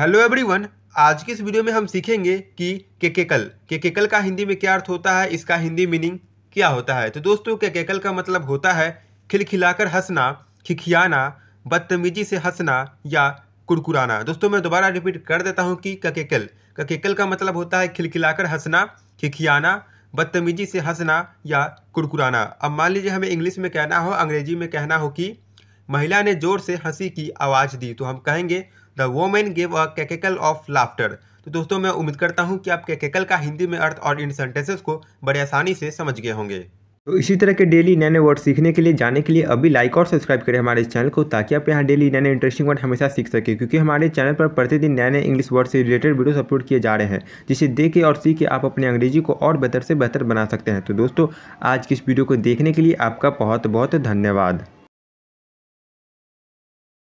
hello everyone आज की इस वीडियो में हम सीखेंगे कि केकेकल केकेकल का हिंदी में क्या अर्थ होता है इसका हिंदी मीनिंग क्या होता है तो दोस्तों केकेकल का मतलब होता है खिलखिलाकर हंसना खिखियाना बदतमीजी से हंसना या कुरकुराना दोस्तों मैं दोबारा रिपीट कर देता हूँ कि ककेकल ककेकल का मतलब होता है खिलखिलाकर हंसना खिखियाना बदतमीजी से हंसना या कुरकुराना अब मान लीजिए हमें इंग्लिश में कहना हो अंग्रेजी में कहना हो कि महिला ने जोर से हंसी की आवाज़ दी तो हम कहेंगे the women gave a cackle of laughter तो दोस्तों मैं उम्मीद करता हूँ कि आप कैकेकल का हिंदी में अर्थ और इन सेंटेंसेस को बड़े आसानी से समझ गए होंगे तो इसी तरह के डेली नए नए वर्ड सीखने के लिए जाने के लिए अभी लाइक और सब्सक्राइब करें हमारे चैनल को ताकि आप यहाँ डेली नए नए इंटरेस्टिंग वर्ड हमेशा सीख सकें क्योंकि हमारे चैनल पर प्रतिदिन नए नए इंग्लिश वर्ड से रिलेटेड वीडियोस अपलोड किए जा रहे हैं जिसे देख के और सीख के आप अपने अंग्रेजी को और बेहतर से बेहतर बना सकते हैं तो दोस्तों आज की इस वीडियो को देखने के लिए आपका बहुत बहुत धन्यवाद